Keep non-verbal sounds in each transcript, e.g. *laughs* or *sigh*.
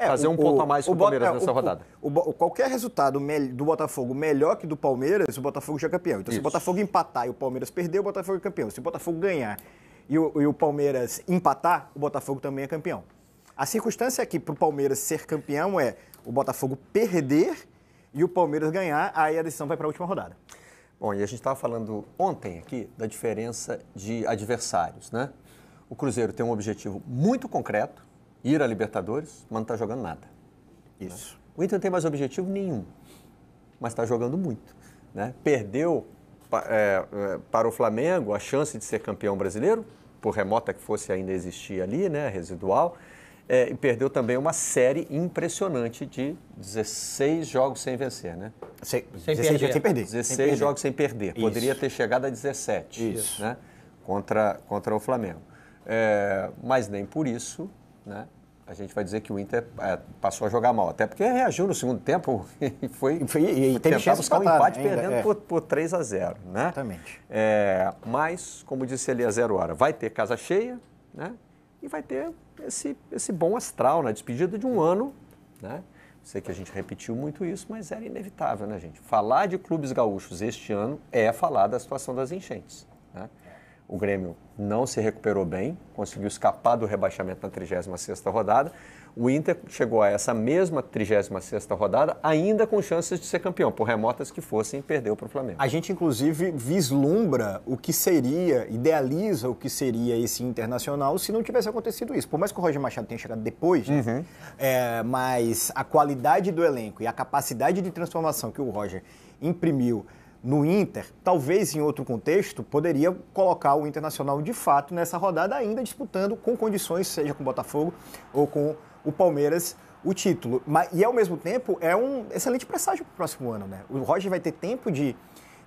É, fazer o, um ponto a mais o, é, o Palmeiras nessa rodada. qualquer resultado do Botafogo melhor que do Palmeiras, o Botafogo já é campeão. Então, Isso. se o Botafogo empatar e o Palmeiras perder, o Botafogo é campeão. Se o Botafogo ganhar e o, e o Palmeiras empatar, o Botafogo também é campeão. A circunstância aqui é para o Palmeiras ser campeão é o Botafogo perder e o Palmeiras ganhar, aí a decisão vai para a última rodada. Bom, e a gente estava falando ontem aqui da diferença de adversários, né? O Cruzeiro tem um objetivo muito concreto, ir à Libertadores, mas não está jogando nada. Né? Isso. Né? O Inter não tem mais objetivo nenhum, mas está jogando muito. Né? Perdeu é, é, para o Flamengo a chance de ser campeão brasileiro, por remota que fosse ainda existir ali, né, residual, é, e perdeu também uma série impressionante de 16 jogos sem vencer, né? Sem, sem 16 jogos sem perder. 16 sem perder. jogos sem perder. Isso. Poderia ter chegado a 17, isso. né? Contra, contra o Flamengo. É, mas nem por isso né? a gente vai dizer que o Inter é, passou a jogar mal, até porque reagiu no segundo tempo *laughs* e foi, foi e, e tentar buscar um empate ainda, perdendo é. por, por 3 a 0. Né? Exatamente. É, mas, como disse ali a zero hora, vai ter casa cheia né? e vai ter esse, esse bom astral, né? despedida de um ano. Né? Sei que a gente repetiu muito isso, mas era inevitável, né, gente? Falar de clubes gaúchos este ano é falar da situação das enchentes. Né? o Grêmio não se recuperou bem, conseguiu escapar do rebaixamento na 36ª rodada. O Inter chegou a essa mesma 36ª rodada ainda com chances de ser campeão, por remotas que fossem, perdeu para o Flamengo. A gente inclusive vislumbra o que seria, idealiza o que seria esse Internacional se não tivesse acontecido isso. Por mais que o Roger Machado tenha chegado depois, né? uhum. é, mas a qualidade do elenco e a capacidade de transformação que o Roger imprimiu no Inter, talvez em outro contexto, poderia colocar o Internacional de fato nessa rodada, ainda disputando com condições, seja com o Botafogo ou com o Palmeiras, o título. Mas, e ao mesmo tempo, é um excelente presságio para o próximo ano. Né? O Roger vai ter tempo de,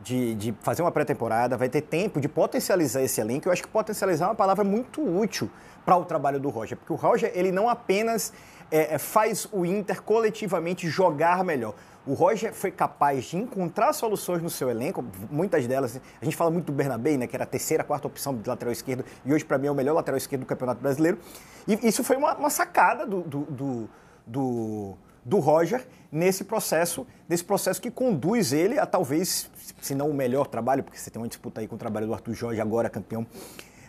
de, de fazer uma pré-temporada, vai ter tempo de potencializar esse elenco. Eu acho que potencializar é uma palavra muito útil para o trabalho do Roger, porque o Roger ele não apenas é, é, faz o Inter coletivamente jogar melhor. O Roger foi capaz de encontrar soluções no seu elenco, muitas delas. A gente fala muito do Bernabé, né, que era a terceira, quarta opção de lateral esquerdo, e hoje, para mim, é o melhor lateral esquerdo do Campeonato Brasileiro. E isso foi uma, uma sacada do, do, do, do do Roger nesse processo, nesse processo que conduz ele a talvez, se não o melhor trabalho, porque você tem uma disputa aí com o trabalho do Arthur Jorge, agora campeão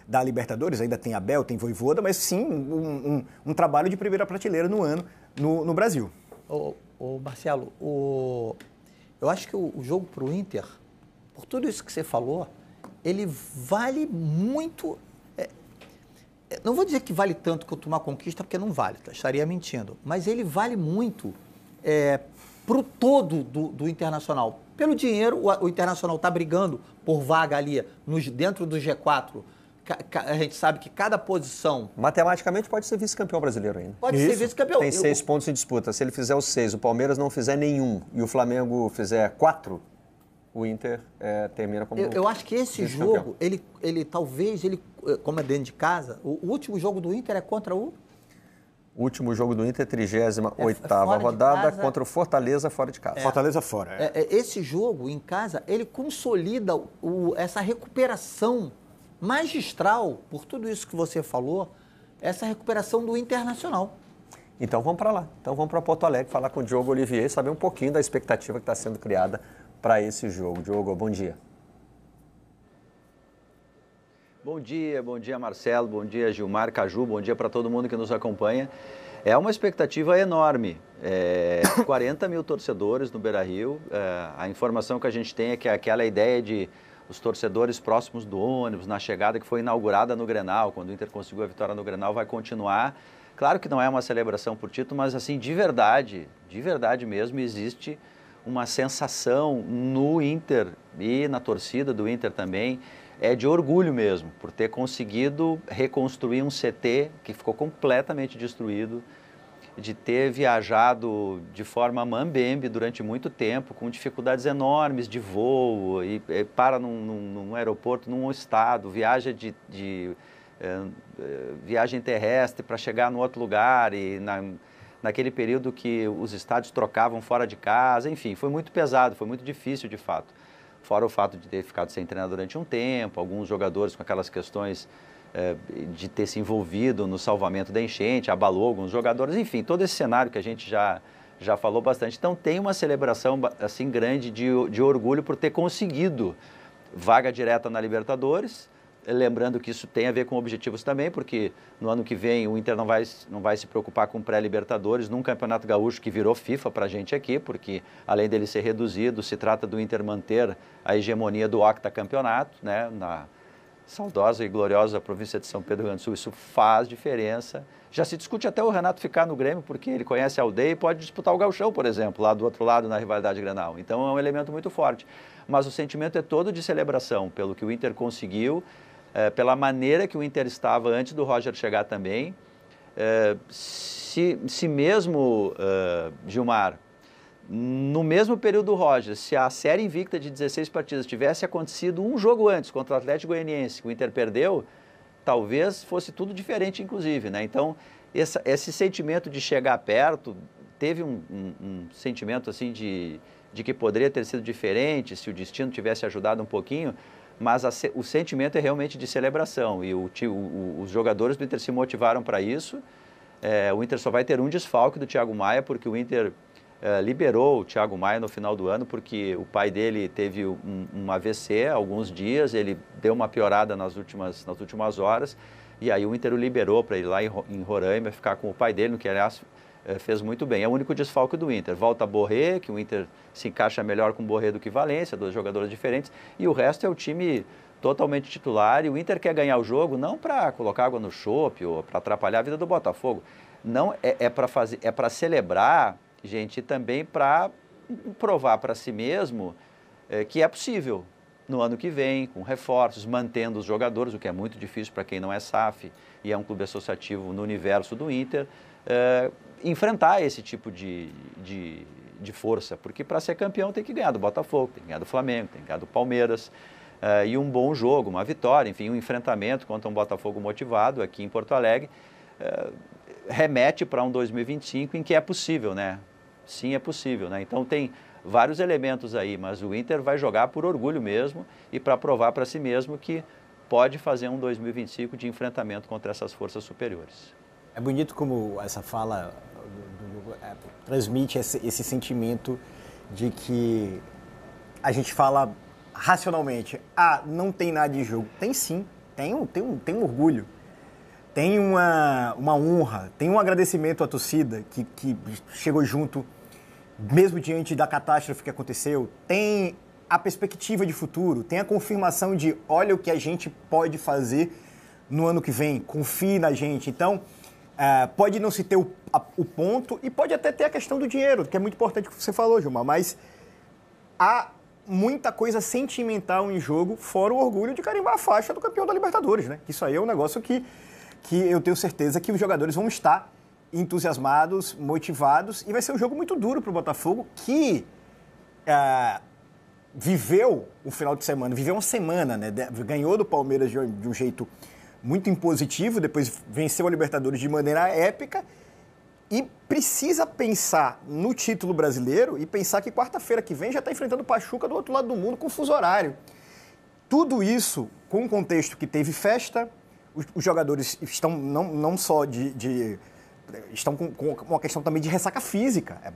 da Libertadores, ainda tem Abel, tem Voivoda, mas sim um, um, um trabalho de primeira prateleira no ano no, no Brasil. Ô, ô Marcelo, eu acho que o, o jogo para o Inter, por tudo isso que você falou, ele vale muito. É, é, não vou dizer que vale tanto quanto uma conquista, porque não vale, tá? estaria mentindo. Mas ele vale muito é, para o todo do, do, Internacional. Pelo dinheiro, o, o Internacional está brigando por vaga ali nos, dentro do G4 a gente sabe que cada posição. Matematicamente pode ser vice-campeão brasileiro ainda. Pode Isso. ser vice-campeão. Tem seis eu... pontos em disputa. Se ele fizer os seis, o Palmeiras não fizer nenhum e o Flamengo fizer quatro, o Inter é, termina como. Eu, eu acho que esse jogo, ele, ele talvez ele, eh, como é dentro de casa, o, o último jogo do Inter é contra o. último jogo do Inter, 38 ª é, é, é rodada contra o Fortaleza fora de casa. É. Fortaleza fora. É. é esse jogo em casa, ele consolida o, essa recuperação magistral, por tudo isso que você falou, essa recuperação do internacional. Então vamos para lá. Então vamos para Porto Alegre falar com o Diogo Olivier, saber um pouquinho da expectativa que está sendo criada para esse jogo. Diogo, bom dia. Bom dia, bom dia Marcelo, bom dia Gilmar, Caju, bom dia para todo mundo que nos acompanha. É uma expectativa enorme. É, 40 mil torcedores no Beira Rio. É, a informação que a gente tem é que aquela ideia de os torcedores próximos do ônibus, na chegada que foi inaugurada no Grenal, quando o Inter conseguiu a vitória no Grenal, vai continuar. Claro que não é uma celebração por título, mas assim, de verdade, de verdade mesmo, existe uma sensação no Inter e na torcida do Inter também, é de orgulho mesmo, por ter conseguido reconstruir um CT que ficou completamente destruído de ter viajado de forma mambembe durante muito tempo, com dificuldades enormes de voo, e, e eh, para num, num, num, aeroporto, num estado, viaja de, de eh, eh, viagem terrestre para chegar no outro lugar e na, naquele período que os estádios trocavam fora de casa, enfim, foi muito pesado, foi muito difícil de fato. Fora o fato de ter ficado sem treinar durante um tempo, alguns jogadores com aquelas questões eh, de ter se envolvido no salvamento da enchente, abalou alguns jogadores, enfim, todo esse cenário que a gente já, já falou bastante. Então tem uma celebração assim grande de, de orgulho por ter conseguido vaga direta na Libertadores. Lembrando que isso tem a ver com objetivos também, porque no ano que vem o Inter não vai, não vai se preocupar com pré-Libertadores, num Campeonato Gaúcho que virou FIFA para a gente aqui, porque além dele ser reduzido, se trata do Inter manter a hegemonia do octacampeonato, né, na, saudosa e gloriosa província de São Pedro do Rio Grande do Sul. Isso faz diferença. Já se discute até o Renato ficar no Grêmio, porque ele conhece a aldeia e pode disputar o Galchão, por exemplo, lá do outro lado na rivalidade Granal. Então é um elemento muito forte. Mas o sentimento é todo de celebração pelo que o Inter conseguiu, é, pela maneira que o Inter estava antes do Roger chegar também. É, se, se mesmo, eh, Gilmar, no mesmo período do Rogers, se a série invicta de 16 partidas tivesse acontecido um jogo antes contra o Atlético Goianiense, que o Inter perdeu, talvez fosse tudo diferente, inclusive. Né? Então, essa, esse sentimento de chegar perto teve um, um, um sentimento assim de, de que poderia ter sido diferente se o destino tivesse ajudado um pouquinho, mas a, o sentimento é realmente de celebração e o, o, os jogadores do Inter se motivaram para isso. É, o Inter só vai ter um desfalque do Thiago Maia, porque o Inter eh, liberou o Thiago Maia no final do ano, porque o pai dele teve um, um AVC há alguns dias, ele deu uma piorada nas últimas, nas últimas horas, e aí o Inter o liberou para ir lá em Roraima ficar com o pai dele, no que aliás eh, fez muito bem. É o único desfalque do Inter. Volta Borré, que o Inter se encaixa melhor com Borré do que Valência, dois jogadores diferentes, e o resto é o time totalmente titular. E o Inter quer ganhar o jogo não para colocar água no chope ou para atrapalhar a vida do Botafogo. Não, é, é para fazer, é para celebrar gente, também para provar para si mesmo é, que é possível no ano que vem, com reforços, mantendo os jogadores, o que é muito difícil para quem não é SAF e é um clube associativo no universo do Inter, é, enfrentar esse tipo de, de, de força, porque para ser campeão tem que ganhar do Botafogo, tem que ganhar do Flamengo, tem que ganhar do Palmeiras. É, e um bom jogo, uma vitória, enfim, um enfrentamento contra um Botafogo motivado aqui em Porto Alegre é, remete para um 2025 em que é possível, né? sim é possível. Né? Então tem vários elementos aí, mas o Inter vai jogar por orgulho mesmo e para provar para si mesmo que pode fazer um 2025 de enfrentamento contra essas forças superiores. É bonito como essa fala do, do, é, transmite esse, esse sentimento de que a gente fala racionalmente, ah, não tem nada de jogo. Tem sim, tem um, tem um, tem um orgulho, tem uma, uma honra, tem um agradecimento à torcida que, que chegou junto mesmo diante da catástrofe que aconteceu, tem a perspectiva de futuro, tem a confirmação de olha o que a gente pode fazer no ano que vem, confie na gente. Então, é, pode não se ter o, a, o, ponto e pode até ter a questão do dinheiro, que é muito importante que você falou, Gilmar, mas há muita coisa sentimental em jogo, fora o orgulho de carimbar a faixa do campeão da Libertadores, né? Isso aí é um negócio que, que eu tenho certeza que os jogadores vão estar entusiasmados, motivados. E vai ser um jogo muito duro para o Botafogo, que uh, viveu o final de semana, viveu uma semana, né? Ganhou do Palmeiras de um, de um jeito muito impositivo, depois venceu a Libertadores de maneira épica e precisa pensar no título brasileiro e pensar que quarta-feira que vem já está enfrentando o Pachuca do outro lado do mundo com fuso horário. Tudo isso com um contexto que teve festa, os, os jogadores estão não, não só de, de estão com, com, uma questão também de ressaca física. É,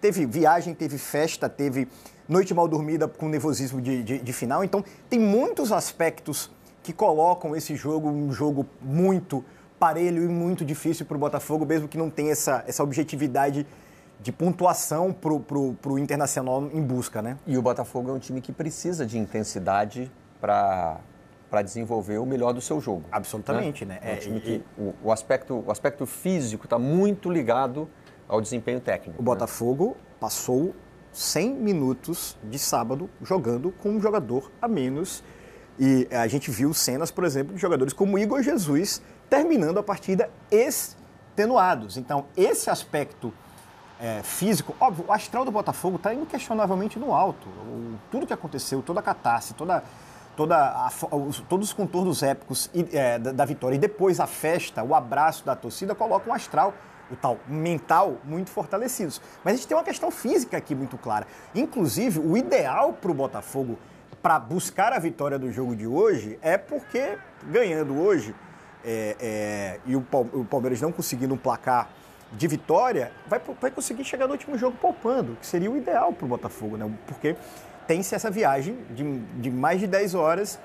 teve viagem, teve festa, teve noite mal dormida com nervosismo de, de, de final. Então, tem muitos aspectos que colocam esse jogo um jogo muito parelho e muito difícil para o Botafogo, mesmo que não tenha essa, essa objetividade de pontuação para o Internacional em busca, né? E o Botafogo é um time que precisa de intensidade para para desenvolver o melhor do seu jogo. Né? Absolutamente, né? né? É, um que, o, o, aspecto, o aspecto físico está muito ligado ao desempenho técnico. O né? Botafogo passou 100 minutos de sábado jogando com um jogador a menos. E eh, a gente viu cenas, por exemplo, de jogadores como Igor Jesus terminando a partida extenuados. Então, esse aspecto é, físico, óbvio, o astral do Botafogo está inquestionavelmente no alto. O, tudo que aconteceu, toda a catarse, toda toda a, todos os contornos épicos é, da, da, vitória e depois a festa, o abraço da torcida, coloca um astral, o tal mental, muito fortalecidos. Mas a gente tem uma questão física aqui muito clara. Inclusive, o ideal para o Botafogo para buscar a vitória do jogo de hoje é porque ganhando hoje é, é, e o, o Palmeiras não conseguindo um placar de vitória, vai, vai conseguir chegar no último jogo poupando, que seria o ideal para o Botafogo, né? Porque tem essa viagem de, de mais de 10 horas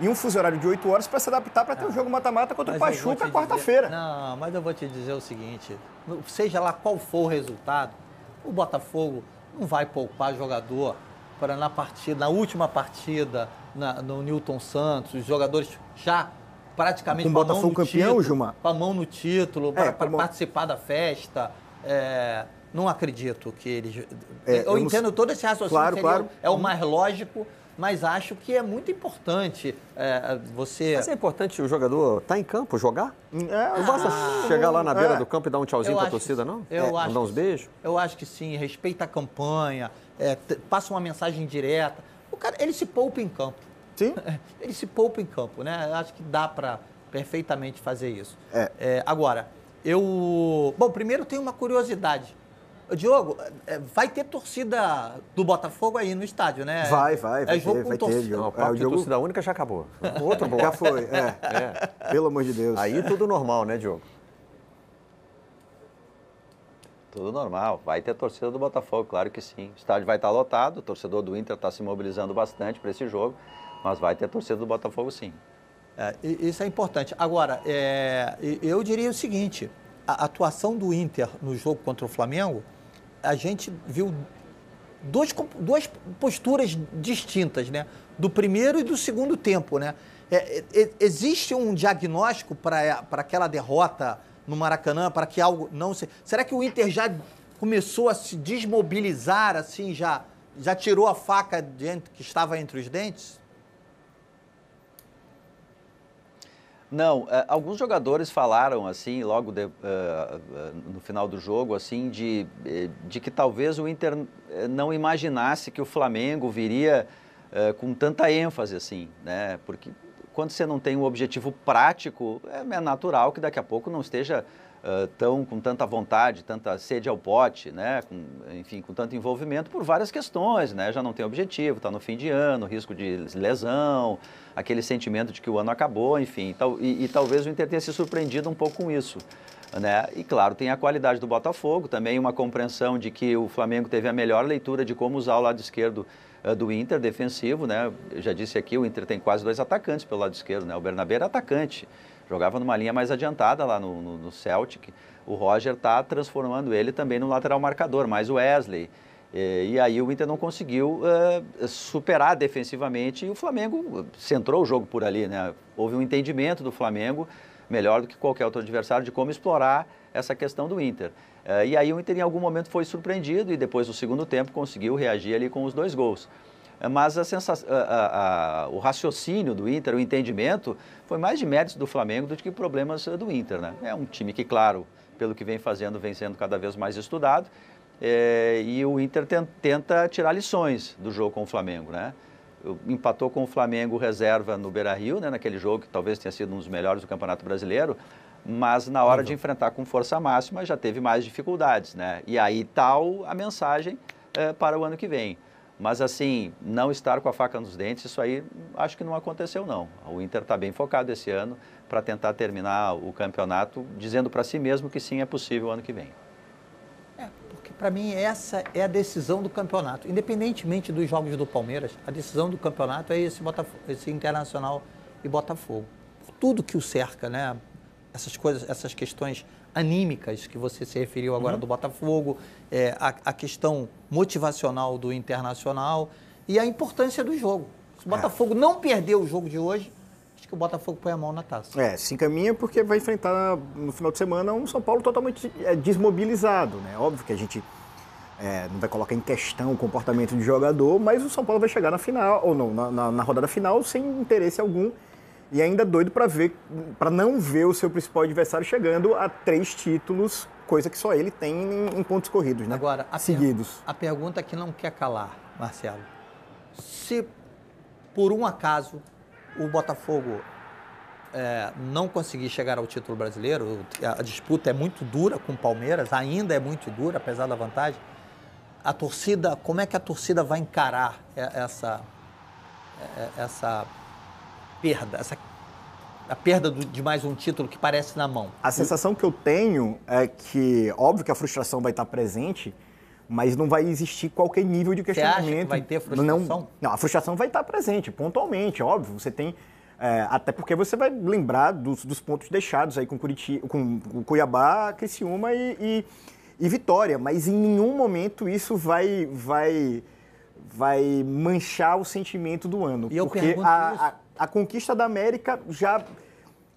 e um fuso horário de 8 horas para se adaptar para ter um ah, jogo mata-mata contra mas o Pachuca quarta-feira. Não, mas eu vou te dizer o seguinte: seja lá qual for o resultado, o Botafogo não vai poupar jogador para na partida, na última partida, na, no Newton Santos, os jogadores já praticamente com, com Botafogo campeão, título, Gilmar? Com a mão no título, é, para, para como... participar da festa. É, não acredito que eles. É, eu, eu entendo não... todo esse raciocínio, claro, seria, claro. é o mais lógico, mas acho que é muito importante é, você. Mas é importante o jogador estar tá em campo, jogar? Hum, é, não basta ah, chegar lá na beira é. do campo e dar um tchauzinho para a torcida, não? Eu é, acho. uns beijos? Eu acho que sim, respeita a campanha, é, passa uma mensagem direta. O cara, ele se poupa em campo. Sim. *laughs* Ele se poupa em campo, né? Eu acho que dá para perfeitamente fazer isso. É. é. agora, eu. Bom, primeiro tem uma curiosidade. Diogo, é, vai ter torcida do Botafogo aí no estádio, né? Vai, vai, vai. É jogo ter, vai torcida. Ter, Diogo. é, o jogo... torcida única já acabou. O *laughs* outro bloco. Já foi, é. é. Pelo amor de Deus. Aí tudo normal, né, Diogo? Tudo normal. Vai ter torcida do Botafogo, claro que sim. O estádio vai estar lotado, o torcedor do Inter está se mobilizando bastante para esse jogo, mas vai ter torcida do Botafogo, sim. É, isso é importante. Agora, é, eu diria o seguinte: a atuação do Inter no jogo contra o Flamengo a gente viu duas duas posturas distintas, né? Do primeiro e do segundo tempo, né? É, é, existe um diagnóstico para é, aquela derrota no Maracanã, para que algo não se... Será que o Inter já começou a se desmobilizar, assim, já, já tirou a faca de, que estava entre os dentes? Não, é, alguns jogadores falaram assim, logo de, uh, no final do jogo, assim, de, de que talvez o Inter não imaginasse que o Flamengo viria uh, com tanta ênfase, assim, né? Porque quando você não tem um objetivo prático, é natural que daqui a pouco não esteja tão com tanta vontade, tanta sede ao pote, né? Com, enfim, com tanto envolvimento por várias questões, né? já não tem objetivo, está no fim de ano, risco de lesão, aquele sentimento de que o ano acabou, enfim, tal, e, e, talvez o Inter tenha se surpreendido um pouco com isso. Né? E claro, tem a qualidade do Botafogo, também uma compreensão de que o Flamengo teve a melhor leitura de como usar o lado esquerdo do Inter, defensivo. Né? Eu já disse aqui, o Inter tem quase dois atacantes pelo lado esquerdo, né? o Bernabé era é atacante. Jogava numa linha mais adiantada lá no, no, no Celtic. O Roger está transformando ele também no lateral marcador, mais o Wesley. E, e, aí o Inter não conseguiu uh, superar defensivamente e o Flamengo eh, centrou o jogo por ali. Né? Houve um entendimento do Flamengo, melhor do que qualquer outro adversário, de como explorar essa questão do Inter. Uh, e aí o Inter em algum momento foi surpreendido e depois do segundo tempo conseguiu reagir ali com os dois gols mas a a, a, o raciocínio do Inter, o entendimento, foi mais de méritos do Flamengo do que problemas eh, do Inter. Né? É um time que, claro, pelo que vem fazendo, vem sendo cada vez mais estudado. É, e o Inter tenta tirar lições do jogo com o Flamengo, né? Empatou com o Flamengo reserva no Beira-Rio, né, naquele jogo que talvez tenha sido um dos melhores do Campeonato Brasileiro, mas na hora de uhum. enfrentar com força máxima já teve mais dificuldades, né? E aí tal a mensagem é, para o ano que vem. Mas assim, não estar com a faca nos dentes, isso aí acho que não aconteceu não. O Inter está bem focado esse ano para tentar terminar o campeonato dizendo para si mesmo que sim, é possível o ano que vem. É, porque para mim essa é a decisão do campeonato. Independentemente dos jogos do Palmeiras, a decisão do campeonato é esse, Botafo esse Internacional e Botafogo. Tudo que o cerca, né? Essas coisas, essas questões anímicas que você se referiu agora uhum. do Botafogo, é, a, a, questão motivacional do Internacional e a importância do jogo. Se o é. Botafogo é. não perder o jogo de hoje, acho que o Botafogo põe a mão na taça. É, se encaminha porque vai enfrentar no final de semana um São Paulo totalmente é, desmobilizado, né? Óbvio que a gente é, não vai colocar em questão o comportamento do jogador, mas o São Paulo vai chegar na final, ou não, na, na, na rodada final, sem interesse algum e ainda doido para ver, para não ver o seu principal adversário chegando a três títulos, coisa que só ele tem em, em pontos corridos, né? Agora, a seguidos. Per a pergunta que não quer calar, Marcelo. Se por um acaso o Botafogo é, não conseguir chegar ao título brasileiro, a, a disputa é muito dura com o Palmeiras, ainda é muito dura, apesar da vantagem. A torcida, como é que a torcida vai encarar essa essa perda, essa a perda de mais um título que parece na mão? A sensação que eu tenho é que, óbvio que a frustração vai estar presente, mas não vai existir qualquer nível de questionamento. Você acha que vai ter frustração? Não, não a frustração vai estar presente, pontualmente, óbvio. Você tem. É, até porque você vai lembrar dos, dos pontos deixados aí com, Curitiba, com, com Cuiabá, Criciúma e, e, e Vitória, mas em nenhum momento isso vai. vai vai manchar o sentimento do ano. E eu porque pergunto a, a, a conquista da América já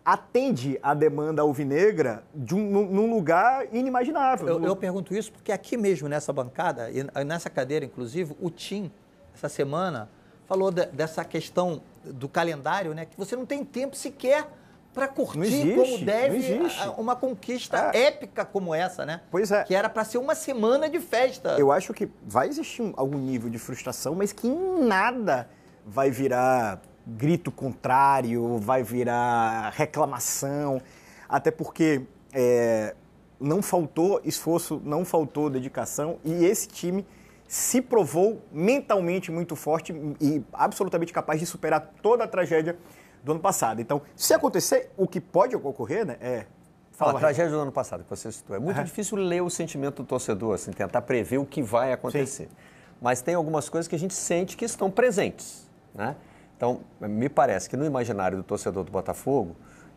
atende à demanda alvinegra de um, num lugar inimaginável. Eu, eu, pergunto isso porque aqui mesmo, nessa bancada, e nessa cadeira, inclusive, o Tim, essa semana, falou de, dessa questão do calendário, né? Que você não tem tempo sequer para curtir existe, como deve uma conquista é. épica como essa, né? Pois é. Que era para ser uma semana de festa. Eu acho que vai existir algum nível de frustração, mas que em nada vai virar grito contrário, vai virar reclamação, até porque é, não faltou esforço, não faltou dedicação e esse time se provou mentalmente muito forte e absolutamente capaz de superar toda a tragédia do ano passado. Então, se acontecer, o que pode ocorrer, né, é Fala, a tragédia do ano passado que você citou. É muito uhum. difícil ler o sentimento do torcedor, assim, tentar prever o que vai acontecer. Sim. Mas tem algumas coisas que a gente sente que estão presentes, né? Então, me parece que no imaginário do torcedor do Botafogo,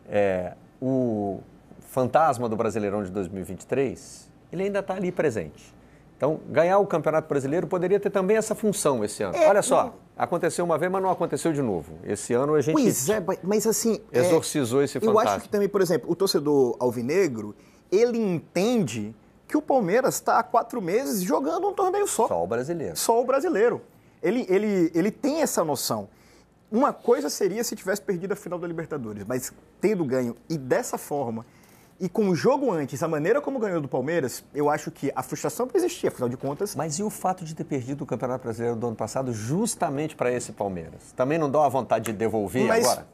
é, o fantasma do Brasileirão de 2023, ele ainda está ali presente. Então, ganhar o Campeonato Brasileiro poderia ter também essa função esse ano. É, Olha só, não... aconteceu uma vez, mas não aconteceu de novo. Esse ano a gente. Pois é, mas assim. É, exorcizou é, esse fantasma. Eu acho que também, por exemplo, o torcedor alvinegro, ele entende que o Palmeiras está há quatro meses jogando um torneio só. Só o brasileiro. Só o brasileiro. Ele, ele, ele tem essa noção. Uma coisa seria se tivesse perdido a final da Libertadores, mas tendo ganho e dessa forma, e com o jogo antes, a maneira como ganhou do Palmeiras, eu acho que a frustração existia, afinal de contas. Mas e o fato de ter perdido o Campeonato Brasileiro do ano passado justamente para esse Palmeiras? Também não dá uma vontade de devolver mas, agora?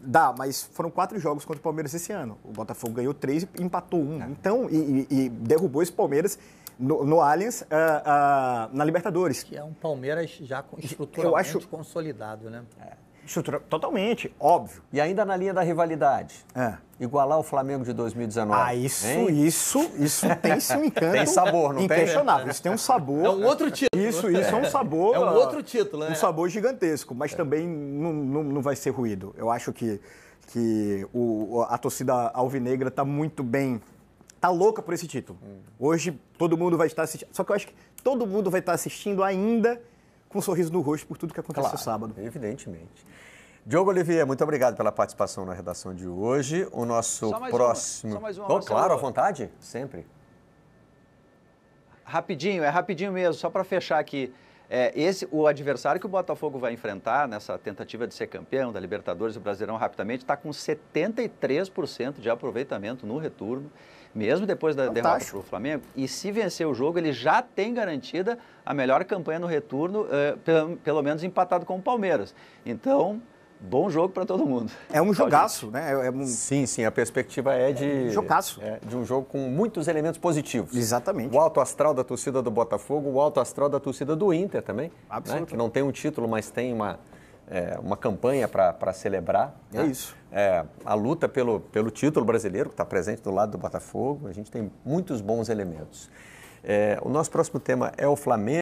Dá, mas foram quatro jogos contra o Palmeiras esse ano. O Botafogo ganhou três e empatou um. É. Então, e, e, e derrubou esse Palmeiras no, no Allianz, uh, uh, na Libertadores. Que é um Palmeiras já estruturalmente acho... consolidado, né? É. Estrutura, totalmente, óbvio. E ainda na linha da rivalidade. É. Igualar o Flamengo de 2019. Ah, isso, hein? isso, isso tem sim um encanto. Tem sabor, não inquestionável. Tem? Isso tem um sabor. É um outro título. Isso, isso é um sabor. É um outro título, né? Um sabor gigantesco, mas é. também não, não, não vai ser ruído. Eu acho que, que o, a torcida alvinegra está muito bem tá louca por esse título. Hum. Hoje todo mundo vai estar assistindo. Só que eu acho que todo mundo vai estar assistindo ainda com um sorriso no rosto por tudo que aconteceu claro, sábado. Evidentemente. Diogo Olivier, muito obrigado pela participação na redação de hoje. O nosso próximo. Uma, só mais uma, oh, claro, à vontade, sempre. Rapidinho, é rapidinho mesmo, só para fechar aqui é, esse, o adversário que o Botafogo vai enfrentar nessa tentativa de ser campeão da Libertadores do Brasileirão rapidamente está com 73% de aproveitamento no retorno, mesmo depois da Fantástico. derrota para o Flamengo. E se vencer o jogo, ele já tem garantida a melhor campanha no retorno, uh, pelo, pelo menos empatado com o Palmeiras. Então, bom jogo para todo mundo. É um jogaço, né? É, é um... Sim, sim, a perspectiva é, é de. É jogaço. É, de um jogo com muitos elementos positivos. Exatamente. O alto astral da torcida do Botafogo, o alto astral da torcida do Inter também. Absolutamente. Né? Que não tem um título, mas tem uma, é, uma campanha para celebrar. Né? É né? isso. É, a luta pelo, pelo título brasileiro, que está presente do lado do Botafogo, a gente tem muitos bons elementos. É, o nosso próximo tema é o Flamengo.